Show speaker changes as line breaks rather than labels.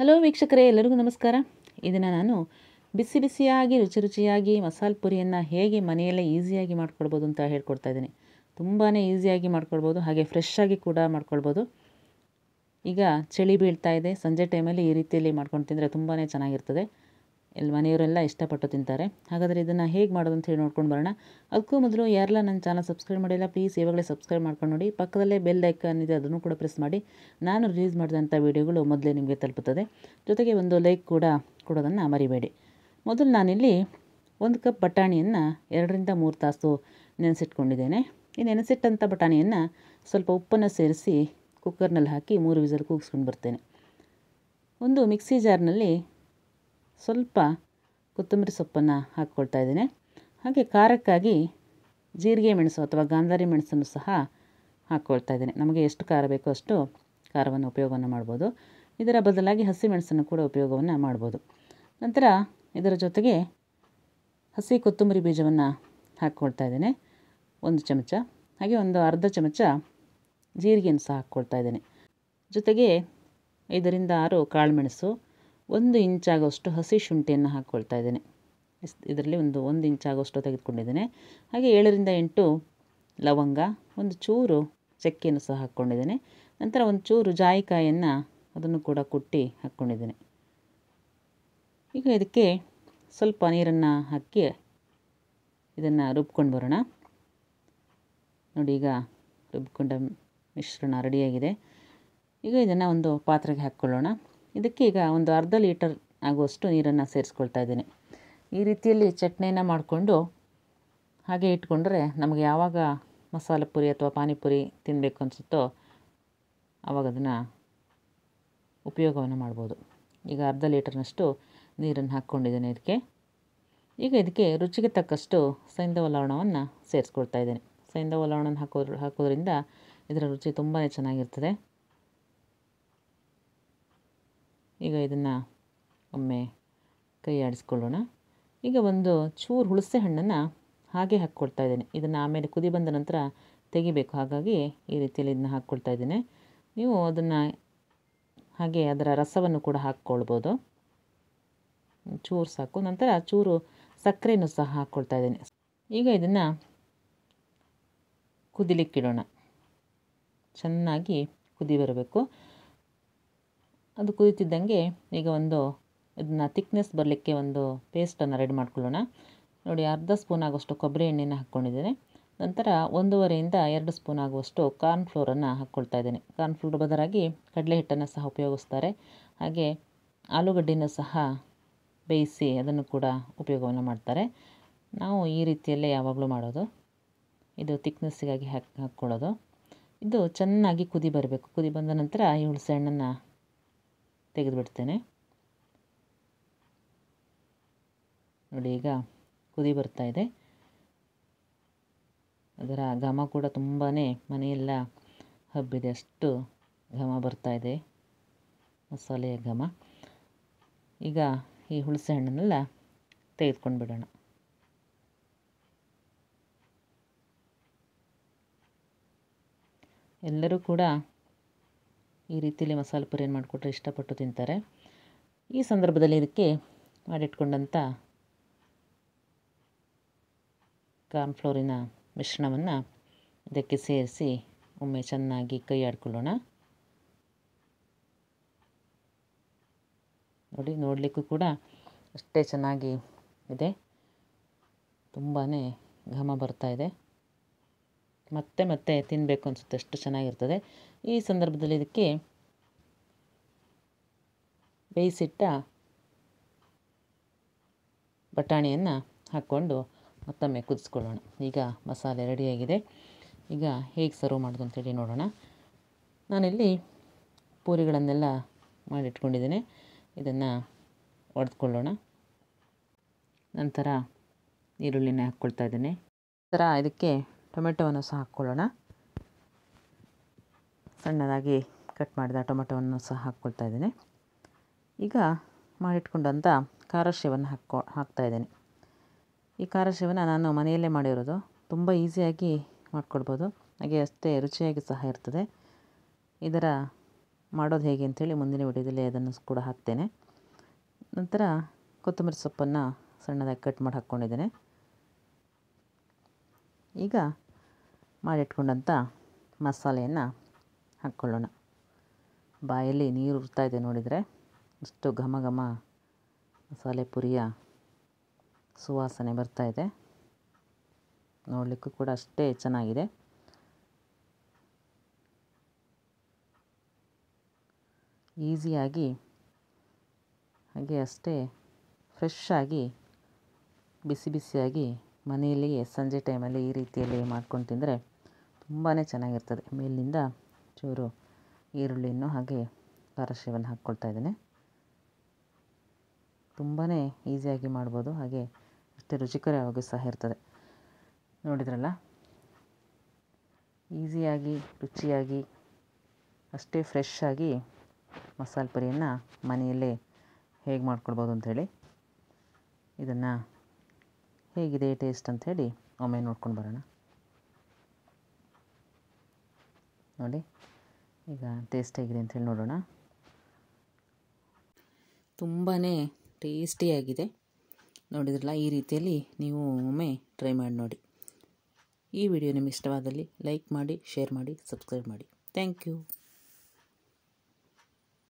hello ವೀಕ್ಷಕರೇ ಎಲ್ಲರಿಗೂ ನಮಸ್ಕಾರ ಇದನ್ನು ನಾನು ಬಿಸಿ ಬಿಸಿಯಾಗಿ ರುಚಿ ರುಚಿಯಾಗಿ ಮಸಾಲೆ ಪುರಿಯನ್ನು ಹೇಗೆ ಮನೆಯಲ್ಲೇ ಈಸಿಯಾಗಿ ಮಾಡ್ಕೊಳ್ಬೋದು ಅಂತ ಹೇಳ್ಕೊಡ್ತಾ ಇದ್ದೀನಿ ತುಂಬಾ ಈಸಿಯಾಗಿ ಮಾಡ್ಕೊಳ್ಬೋದು ಹಾಗೆ ಫ್ರೆಶ್ ಆಗಿ ಕೂಡ ಮಾಡ್ಕೊಳ್ಬೋದು ಈಗ ಚಳಿ ಬೀಳ್ತಾ ಇದೆ ಸಂಜೆ ಟೈಮಲ್ಲಿ ಈ ರೀತಿಯಲ್ಲಿ ಮಾಡ್ಕೊಂಡು ತಿಂದರೆ ತುಂಬಾ ಚೆನ್ನಾಗಿರ್ತದೆ ಎಲ್ಲಿ ಮನೆಯವರೆಲ್ಲ ಇಷ್ಟಪಟ್ಟು ತಿಂತಾರೆ ಹಾಗಾದರೆ ಇದನ್ನು ಹೇಗೆ ಮಾಡೋದು ಅಂತ ಹೇಳಿ ನೋಡ್ಕೊಂಡು ಬರೋಣ ಅದಕ್ಕೂ ಮೊದಲು ಯಾರೆಲ್ಲ ನನ್ನ ಚಾನಲ್ ಸಬ್ಸ್ಕ್ರೈಬ್ ಮಾಡಿಲ್ಲ ಪ್ಲೀಸ್ ಇವಾಗಲೇ ಸಬ್ಸ್ಕ್ರೈಬ್ ಮಾಡ್ಕೊಂಡು ನೋಡಿ ಪಕ್ಕದಲ್ಲೇ ಬೆಲ್ ಲೈಕ್ ಇದೆ ಅದನ್ನು ಕೂಡ ಪ್ರೆಸ್ ಮಾಡಿ ನಾನು ರಿಲೀಸ್ ಮಾಡಿದಂಥ ವೀಡಿಯೋಗಳು ಮೊದಲೇ ನಿಮಗೆ ತಲುಪುತ್ತದೆ ಜೊತೆಗೆ ಒಂದು ಲೈಕ್ ಕೂಡ ಕೊಡೋದನ್ನು ಮರಿಬೇಡಿ ಮೊದಲು ನಾನಿಲ್ಲಿ ಒಂದು ಕಪ್ ಬಟಾಣಿಯನ್ನು ಎರಡರಿಂದ ಮೂರು ತಾಸು ನೆನೆಸಿಟ್ಕೊಂಡಿದ್ದೇನೆ ಈ ನೆನೆಸಿಟ್ಟಂಥ ಬಟಾಣಿಯನ್ನು ಸ್ವಲ್ಪ ಉಪ್ಪನ್ನು ಸೇರಿಸಿ ಕುಕ್ಕರ್ನಲ್ಲಿ ಹಾಕಿ ಮೂರು ವಿಸಲ್ ಕೂಗಿಸ್ಕೊಂಡು ಬರ್ತೇನೆ ಒಂದು ಮಿಕ್ಸಿ ಜಾರ್ನಲ್ಲಿ ಸ್ವಲ್ಪ ಕೊತ್ತಂಬರಿ ಸೊಪ್ಪನ್ನು ಹಾಕ್ಕೊಳ್ತಾ ಇದ್ದೇನೆ ಹಾಗೆ ಖಾರಕ್ಕಾಗಿ ಜೀರಿಗೆ ಮೆಣಸು ಅಥವಾ ಗಾಂಧಾರಿ ಮೆಣಸನ್ನು ಸಹ ಹಾಕ್ಕೊಳ್ತಾ ಇದ್ದೇನೆ ನಮಗೆ ಎಷ್ಟು ಖಾರ ಬೇಕೋ ಅಷ್ಟು ಖಾರವನ್ನು ಉಪಯೋಗವನ್ನು ಮಾಡ್ಬೋದು ಇದರ ಬದಲಾಗಿ ಹಸಿ ಮೆಣಸನ್ನು ಕೂಡ ಉಪಯೋಗವನ್ನು ಮಾಡ್ಬೋದು ನಂತರ ಇದರ ಜೊತೆಗೆ ಹಸಿ ಕೊತ್ತಂಬರಿ ಬೀಜವನ್ನು ಹಾಕ್ಕೊಳ್ತಾ ಇದ್ದೇನೆ ಒಂದು ಚಮಚ ಹಾಗೆ ಒಂದು ಅರ್ಧ ಚಮಚ ಜೀರಿಗೆಯನ್ನು ಸಹ ಹಾಕ್ಕೊಳ್ತಾ ಇದ್ದೇನೆ ಜೊತೆಗೆ ಐದರಿಂದ ಆರು ಕಾಳುಮೆಣಸು ಒಂದು ಇಂಚಾಗೋಷ್ಟು ಹಸಿ ಶುಂಠಿಯನ್ನು ಹಾಕ್ಕೊಳ್ತಾ ಇದ್ದೇನೆ ಇದರಲ್ಲಿ ಒಂದು ಒಂದು ಇಂಚಾಗೋಷ್ಟು ತೆಗೆದುಕೊಂಡಿದ್ದೇನೆ ಹಾಗೆ ಏಳರಿಂದ ಎಂಟು ಲವಂಗ ಒಂದು ಚೂರು ಚಕ್ಕೆಯನ್ನು ಸಹ ಹಾಕ್ಕೊಂಡಿದ್ದೇನೆ ನಂತರ ಒಂದು ಚೂರು ಜಾಯಿಕಾಯಿಯನ್ನು ಅದನ್ನು ಕೂಡ ಕುಟ್ಟಿ ಹಾಕ್ಕೊಂಡಿದ್ದೇನೆ ಈಗ ಇದಕ್ಕೆ ಸ್ವಲ್ಪ ನೀರನ್ನು ಹಾಕಿ ಇದನ್ನು ರುಬ್ಕೊಂಡು ಬರೋಣ ನೋಡಿ ಈಗ ರುಬ್ಕೊಂಡ ಮಿಶ್ರಣ ರೆಡಿಯಾಗಿದೆ ಈಗ ಇದನ್ನು ಒಂದು ಪಾತ್ರೆಗೆ ಹಾಕ್ಕೊಳ್ಳೋಣ ಇದಕ್ಕೆ ಈಗ ಒಂದು ಅರ್ಧ ಲೀಟರ್ ಆಗುವಷ್ಟು ನೀರನ್ನು ಸೇರಿಸ್ಕೊಳ್ತಾ ಇದ್ದೀನಿ ಈ ರೀತಿಯಲ್ಲಿ ಚಟ್ನಿನ ಮಾಡಿಕೊಂಡು ಹಾಗೆ ಇಟ್ಕೊಂಡ್ರೆ ನಮಗೆ ಯಾವಾಗ ಮಸಾಲೆ ಪುರಿ ಅಥವಾ ಪಾನಿಪುರಿ ತಿನ್ನಬೇಕು ಅನಿಸುತ್ತೋ ಆವಾಗ ಅದನ್ನು ಉಪಯೋಗವನ್ನು ಮಾಡ್ಬೋದು ಈಗ ಅರ್ಧ ಲೀಟರ್ನಷ್ಟು ನೀರನ್ನು ಹಾಕ್ಕೊಂಡಿದ್ದೇನೆ ಇದಕ್ಕೆ ಈಗ ಇದಕ್ಕೆ ರುಚಿಗೆ ತಕ್ಕಷ್ಟು ಸೈಂಧವ ಲವಣವನ್ನು ಸೇರಿಸ್ಕೊಳ್ತಾ ಇದ್ದೇನೆ ಸೈಂಧವ ಲವಣನ ಹಾಕೋದ್ರ ಹಾಕೋದ್ರಿಂದ ಇದರ ರುಚಿ ತುಂಬಾ ಚೆನ್ನಾಗಿರ್ತದೆ ಈಗ ಇದನ್ನು ಒಮ್ಮೆ ಕೈ ಆಡಿಸ್ಕೊಳ್ಳೋಣ ಈಗ ಒಂದು ಚೂರು ಹುಳಸೆ ಹಣ್ಣನ್ನು ಹಾಗೆ ಹಾಕ್ಕೊಳ್ತಾ ಇದ್ದೀನಿ ಇದನ್ನು ಆಮೇಲೆ ಕುದಿ ಬಂದ ನಂತರ ತೆಗಿಬೇಕು ಹಾಗಾಗಿ ಈ ರೀತಿಯಲ್ಲಿ ಇದನ್ನು ಹಾಕ್ಕೊಳ್ತಾ ಇದ್ದೀನಿ ನೀವು ಅದನ್ನು ಹಾಗೆ ಅದರ ರಸವನ್ನು ಕೂಡ ಹಾಕ್ಕೊಳ್ಬೋದು ಚೂರು ಸಾಕು ನಂತರ ಚೂರು ಸಕ್ಕರೆಯನ್ನು ಸಹ ಹಾಕ್ಕೊಳ್ತಾ ಇದ್ದೀನಿ ಈಗ ಇದನ್ನು ಕುದಿಲಿಕ್ಕಿಡೋಣ ಚೆನ್ನಾಗಿ ಕುದಿ ಬರಬೇಕು ಅದು ಕುದೀತಿದ್ದಂಗೆ ಈಗ ಒಂದು ಇದನ್ನ ತಿಕ್ನೆಸ್ ಬರಲಿಕ್ಕೆ ಒಂದು ಪೇಸ್ಟನ್ನು ರೆಡಿ ಮಾಡ್ಕೊಳ್ಳೋಣ ನೋಡಿ ಅರ್ಧ ಸ್ಪೂನ್ ಆಗುವಷ್ಟು ಕೊಬ್ಬರಿ ಎಣ್ಣೆನ ಹಾಕ್ಕೊಂಡಿದ್ದೇನೆ ನಂತರ ಒಂದೂವರೆಯಿಂದ ಎರಡು ಸ್ಪೂನ್ ಆಗುವಷ್ಟು ಕಾರ್ನ್ ಫ್ಲೋರನ್ನು ಹಾಕ್ಕೊಳ್ತಾ ಇದ್ದೇನೆ ಕಾರ್ನ್ ಫ್ಲೋರ್ ಬದಲಾಗಿ ಕಡಲೆ ಹಿಟ್ಟನ್ನು ಸಹ ಉಪಯೋಗಿಸ್ತಾರೆ ಹಾಗೆ ಆಲೂಗಡ್ಡಿನ ಸಹ ಬೇಯಿಸಿ ಅದನ್ನು ಕೂಡ ಉಪಯೋಗವನ್ನು ಮಾಡ್ತಾರೆ ನಾವು ಈ ರೀತಿಯಲ್ಲೇ ಯಾವಾಗಲೂ ಮಾಡೋದು ಇದು ತಿಕ್ನೆಸ್ಸಿಗಾಗಿ ಹಾಕಿ ಹಾಕ್ಕೊಳ್ಳೋದು ಇದು ಚೆನ್ನಾಗಿ ಕುದಿ ಬರಬೇಕು ಕುದಿ ಬಂದ ನಂತರ ಈ ಹುಣಸೆ ಹಣ್ಣನ್ನು ತೆಗೆದುಬಿಡ್ತೇನೆ ನೋಡಿ ಈಗ ಕುದಿ ಬರ್ತಾ ಇದೆ ಅದರ ಘಮ ಕೂಡ ತುಂಬಾ ಮನೆಯೆಲ್ಲ ಹಬ್ಬಿದೆ ಅಷ್ಟು ಘಮ ಬರ್ತಾ ಇದೆ ಮಸಾಲೆಯ ಘಮ ಈಗ ಈ ಹುಳಸೆ ಹಣ್ಣನ್ನೆಲ್ಲ ತೆಗೆದುಕೊಂಡು ಬಿಡೋಣ ಎಲ್ಲರೂ ಕೂಡ ಈ ರೀತಿಯಲ್ಲಿ ಮಸಾಲೆ ಪುರಿಯನ್ನು ಏನು ಮಾಡಿಕೊಟ್ರೆ ಇಷ್ಟಪಟ್ಟು ತಿಂತಾರೆ ಈ ಸಂದರ್ಭದಲ್ಲಿ ಇದಕ್ಕೆ ಮಾಡಿಟ್ಕೊಂಡಂಥ ಕಾರ್ನ್ಫ್ಲೋರಿನ ಮಿಶ್ರಣವನ್ನು ಇದಕ್ಕೆ ಸೇರಿಸಿ ಒಮ್ಮೆ ಚೆನ್ನಾಗಿ ಕೈ ಆಡ್ಕೊಳ್ಳೋಣ ನೋಡಿ ನೋಡಲಿಕ್ಕೂ ಕೂಡ ಅಷ್ಟೇ ಚೆನ್ನಾಗಿ ಇದೆ ತುಂಬಾ ಘಮ ಬರ್ತಾ ಇದೆ ಮತ್ತೆ ಮತ್ತೆ ತಿನ್ನಬೇಕು ಅನಿಸುತ್ತೆ ಅಷ್ಟು ಚೆನ್ನಾಗಿರ್ತದೆ ಈ ಸಂದರ್ಭದಲ್ಲಿ ಇದಕ್ಕೆ ಬೇಯಿಸಿಟ್ಟ ಬಟಾಣಿಯನ್ನು ಹಾಕ್ಕೊಂಡು ಮತ್ತೊಮ್ಮೆ ಕುದಿಸ್ಕೊಳ್ಳೋಣ ಈಗ ಮಸಾಲೆ ರೆಡಿಯಾಗಿದೆ ಈಗ ಹೇಗೆ ಸರ್ವ್ ಮಾಡೋದು ಅಂತೇಳಿ ನೋಡೋಣ ನಾನಿಲ್ಲಿ ಪೂರಿಗಳನ್ನೆಲ್ಲ ಮಾಡಿಟ್ಕೊಂಡಿದ್ದೇನೆ ಇದನ್ನು ಒಡೆದುಕೊಳ್ಳೋಣ ನಂತರ ಈರುಳ್ಳಿನ ಹಾಕ್ಕೊಳ್ತಾ ಇದ್ದೇನೆ ನಂತರ ಇದಕ್ಕೆ ಟೊಮೆಟೊವನ್ನು ಸಹ ಹಾಕ್ಕೊಳ್ಳೋಣ ಸಣ್ಣದಾಗಿ ಕಟ್ ಮಾಡಿದ ಟೊಮೆಟೊವನ್ನು ಸಹ ಹಾಕ್ಕೊಳ್ತಾ ಇದ್ದೀನಿ ಈಗ ಮಾಡಿಟ್ಕೊಂಡಂಥ ಖಾರ ಶೇವನ್ನು ಹಾಕ್ಕೊ ಇದ್ದೀನಿ ಈ ಖಾರ ಶೇವನ್ನು ನಾನು ಮನೆಯಲ್ಲೇ ಮಾಡಿರೋದು ತುಂಬ ಈಸಿಯಾಗಿ ಮಾಡಿಕೊಡ್ಬೋದು ಹಾಗೆ ಅಷ್ಟೇ ರುಚಿಯಾಗಿ ಸಹ ಇರ್ತದೆ ಇದರ ಮಾಡೋದು ಹೇಗೆ ಅಂಥೇಳಿ ಮುಂದಿನ ವಿಡಿಯೋದಲ್ಲಿ ಅದನ್ನು ಕೂಡ ಹಾಕ್ತೇನೆ ನಂತರ ಕೊತ್ತಂಬರಿ ಸೊಪ್ಪನ್ನು ಸಣ್ಣದಾಗಿ ಕಟ್ ಮಾಡಿ ಹಾಕ್ಕೊಂಡಿದ್ದೇನೆ ಈಗ ಮಾಡಿಟ್ಕೊಂಡಂಥ ಮಸಾಲೆಯನ್ನು ಹಾಕ್ಕೊಳ್ಳೋಣ ಬಾಯಲ್ಲಿ ನೀರು ಉರ್ತಾ ಇದೆ ನೋಡಿದರೆ ಅಷ್ಟು ಘಮ ಘಮ ಮಸಾಲೆ ಪುರಿಯ ಸುವಾಸನೆ ಬರ್ತಾ ಇದೆ ನೋಡಲಿಕ್ಕೂ ಕೂಡ ಅಷ್ಟೇ ಚೆನ್ನಾಗಿದೆ ಈಸಿಯಾಗಿ ಹಾಗೆ ಅಷ್ಟೇ ಫ್ರೆಶ್ ಆಗಿ ಬಿಸಿ ಬಿಸಿಯಾಗಿ ಮನೆಯಲ್ಲಿ ಸಂಜೆ ಟೈಮಲ್ಲಿ ಈ ರೀತಿಯಲ್ಲಿ ಮಾಡ್ಕೊಂಡು ತಿಂದರೆ ತುಂಬಾ ಚೆನ್ನಾಗಿರ್ತದೆ ಮೇಲಿನಿಂದ ಚೂರು ಈರುಳ್ಳಿಯನ್ನು ಹಾಗೆ ಖಾರ ಶೇವನ್ನು ಹಾಕ್ಕೊಳ್ತಾ ಇದ್ದೀನಿ ತುಂಬಾ ಈಸಿಯಾಗಿ ಮಾಡ್ಬೋದು ಹಾಗೆ ಅಷ್ಟೇ ರುಚಿಕರವಾಗೂ ಸಹ ಇರ್ತದೆ ನೋಡಿದ್ರಲ್ಲ ಈಸಿಯಾಗಿ ರುಚಿಯಾಗಿ ಅಷ್ಟೇ ಫ್ರೆಶ್ ಆಗಿ ಮಸಾಲೆ ಪುರಿಯನ್ನು ಮನೆಯಲ್ಲೇ ಹೇಗೆ ಮಾಡ್ಕೊಳ್ಬೋದು ಅಂಥೇಳಿ ಇದನ್ನು ಹೇಗಿದೆ ಟೇಸ್ಟ್ ಅಂತ ಹೇಳಿ ಒಮ್ಮೆ ನೋಡ್ಕೊಂಡು ಬರೋಣ ನೋಡಿ ಈಗ ಟೇಸ್ಟ್ ಹೇಗಿದೆ ಹೇಳಿ ನೋಡೋಣ ತುಂಬಾ ಟೇಸ್ಟಿಯಾಗಿದೆ ನೋಡಿದ್ರಲ್ಲ ಈ ರೀತಿಯಲ್ಲಿ ನೀವು ಒಮ್ಮೆ ಟ್ರೈ ಮಾಡಿ ನೋಡಿ ಈ ವಿಡಿಯೋ ನಿಮಗೆ ಇಷ್ಟವಾದಲ್ಲಿ ಲೈಕ್ ಮಾಡಿ ಶೇರ್ ಮಾಡಿ ಸಬ್ಸ್ಕ್ರೈಬ್ ಮಾಡಿ ಥ್ಯಾಂಕ್ ಯು